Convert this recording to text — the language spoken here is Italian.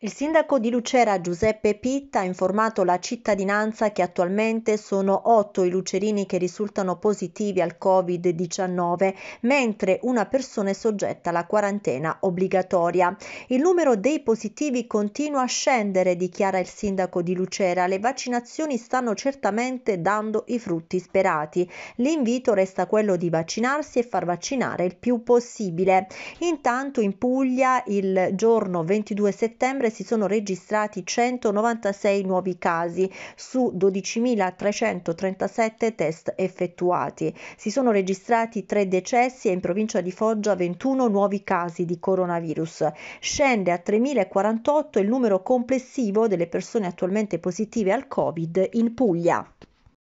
Il sindaco di Lucera Giuseppe Pitta ha informato la cittadinanza che attualmente sono otto i lucerini che risultano positivi al Covid-19, mentre una persona è soggetta alla quarantena obbligatoria. Il numero dei positivi continua a scendere, dichiara il sindaco di Lucera. Le vaccinazioni stanno certamente dando i frutti sperati. L'invito resta quello di vaccinarsi e far vaccinare il più possibile. Intanto in Puglia il giorno 22 settembre novembre si sono registrati 196 nuovi casi su 12.337 test effettuati. Si sono registrati 3 decessi e in provincia di Foggia 21 nuovi casi di coronavirus. Scende a 3.048 il numero complessivo delle persone attualmente positive al Covid in Puglia.